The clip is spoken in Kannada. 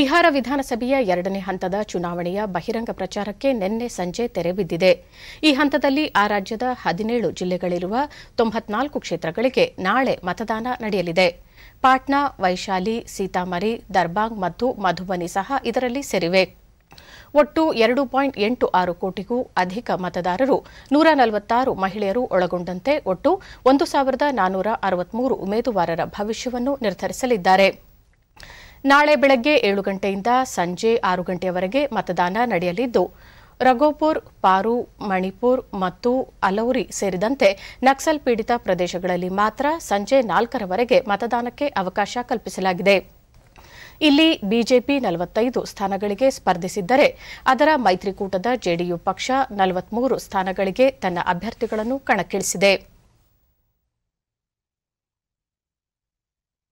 ಬಿಹಾರ ವಿಧಾನಸಭೆಯ ಎರಡನೇ ಹಂತದ ಚುನಾವಣೆಯ ಬಹಿರಂಗ ಪ್ರಚಾರಕ್ಕೆ ನಿನ್ನೆ ಸಂಜೆ ತೆರೆ ಬಿದ್ದಿದೆ ಈ ಹಂತದಲ್ಲಿ ಆ ರಾಜ್ಯದ ಹದಿನೇಳು ಜಿಲ್ಲೆಗಳಿರುವ ತೊಂಬತ್ನಾಲ್ಕು ಕ್ಷೇತ್ರಗಳಿಗೆ ನಾಳೆ ಮತದಾನ ನಡೆಯಲಿದೆ ಪಾಟ್ನಾ ವೈಶಾಲಿ ಸೀತಾಮರಿ ದರ್ಬಾಂಗ್ ಮತ್ತು ಮಧುಬನಿ ಸಹ ಇದರಲ್ಲಿ ಸೇರಿವೆ ಒಟ್ಟು ಎರಡು ಪಾಯಿಂಟ್ ಎಂಟು ಆರು ಕೋಟಿಗೂ ಅಧಿಕ ಮತದಾರರು ನೂರ ನಲವತ್ತಾರು ಮಹಿಳೆಯರು ಒಳಗೊಂಡಂತೆ ಒಟ್ಟು ಒಂದು ಸಾವಿರದ ನಾನ್ನೂರ ಅರವತ್ಮೂರು ಉಮೇದುವಾರರ ಭವಿಷ್ಯವನ್ನು ನಿರ್ಧರಿಸಲಿದ್ದಾರೆ ನಾಳೆ ಬೆಳಗ್ಗೆ ಏಳು ಗಂಟೆಯಿಂದ ಸಂಜೆ ಆರು ಗಂಟೆಯವರೆಗೆ ಮತದಾನ ನಡೆಯಲಿದ್ದು ರಘೋಪುರ್ ಪಾರು ಮಣಿಪುರ್ ಮತ್ತು ಅಲೌರಿ ಸೇರಿದಂತೆ ನಕ್ಸಲ್ ಪೀಡಿತ ಪ್ರದೇಶಗಳಲ್ಲಿ ಮಾತ್ರ ಸಂಜೆ ನಾಲ್ಕರವರೆಗೆ ಮತದಾನಕ್ಕೆ ಅವಕಾಶ ಕಲ್ಪಿಸಲಾಗಿದೆ ಇಲ್ಲಿ ಬಿಜೆಪಿ ನಲವತ್ತೈದು ಸ್ಥಾನಗಳಿಗೆ ಸ್ಪರ್ಧಿಸಿದ್ದರೆ ಅದರ ಮೈತ್ರಿಕೂಟದ ಜೆಡಿಯು ಪಕ್ಷ ನಲವತ್ಮೂರು ಸ್ಥಾನಗಳಿಗೆ ತನ್ನ ಅಭ್ಯರ್ಥಿಗಳನ್ನು ಕಣಕ್ಕಿಳಿಸಿದೆ